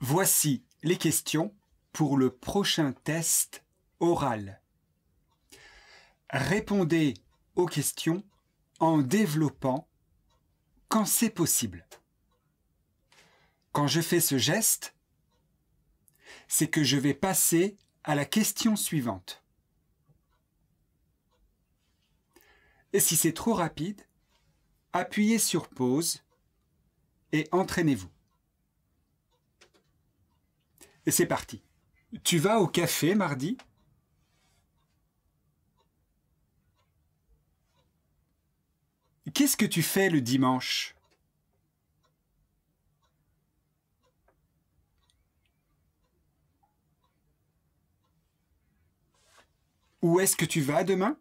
Voici les questions pour le prochain test oral. Répondez aux questions en développant quand c'est possible. Quand je fais ce geste, c'est que je vais passer à la question suivante. Et si c'est trop rapide, appuyez sur pause et entraînez-vous. Et c'est parti. Tu vas au café mardi Qu'est-ce que tu fais le dimanche Où est-ce que tu vas demain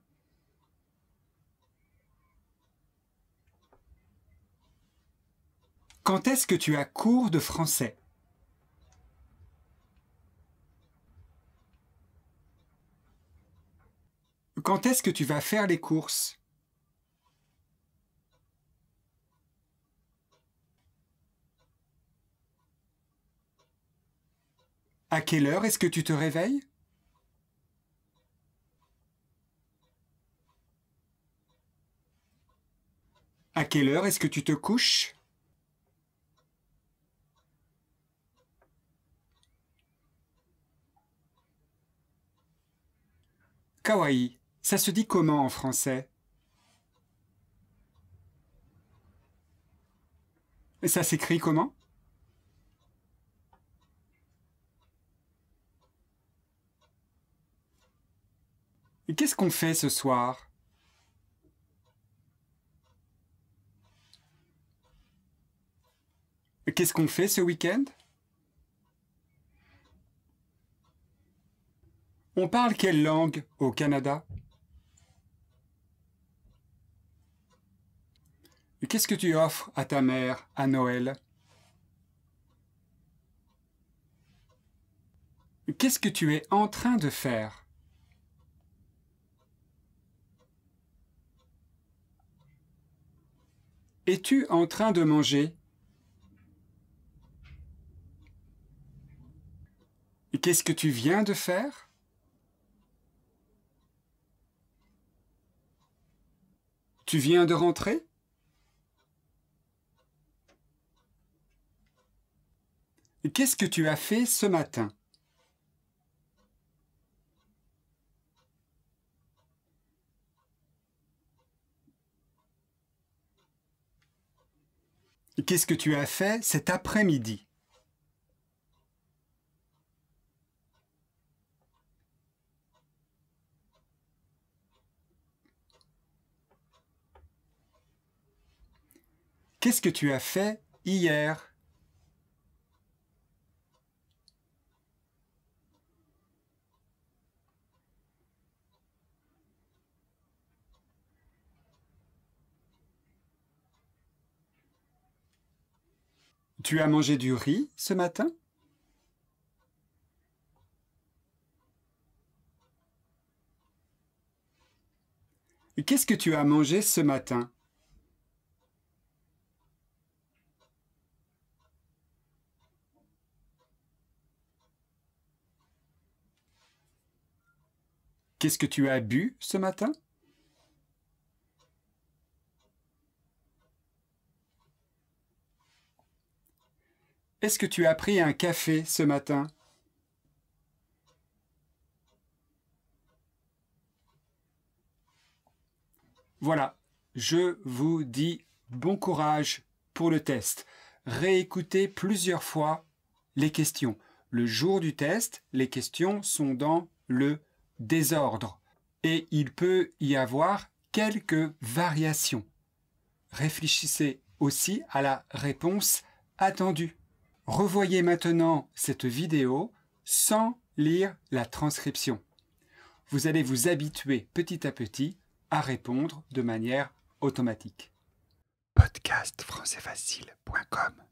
Quand est-ce que tu as cours de français Quand est-ce que tu vas faire les courses À quelle heure est-ce que tu te réveilles À quelle heure est-ce que tu te couches Kawaii, ça se dit comment en français Et ça s'écrit comment Et qu'est-ce qu'on fait ce soir Qu'est-ce qu'on fait ce week-end On parle quelle langue au Canada Qu'est-ce que tu offres à ta mère à Noël Qu'est-ce que tu es en train de faire Es-tu en train de manger Qu'est-ce que tu viens de faire Tu viens de rentrer Qu'est-ce que tu as fait ce matin Qu'est-ce que tu as fait cet après-midi Qu'est-ce que tu as fait hier Tu as mangé du riz ce matin Qu'est-ce que tu as mangé ce matin Qu'est-ce que tu as bu ce matin Est-ce que tu as pris un café ce matin Voilà, je vous dis bon courage pour le test. Réécoutez plusieurs fois les questions. Le jour du test, les questions sont dans le désordre et il peut y avoir quelques variations. Réfléchissez aussi à la réponse attendue. Revoyez maintenant cette vidéo sans lire la transcription. Vous allez vous habituer petit à petit à répondre de manière automatique. Podcastfrançaisfacile.com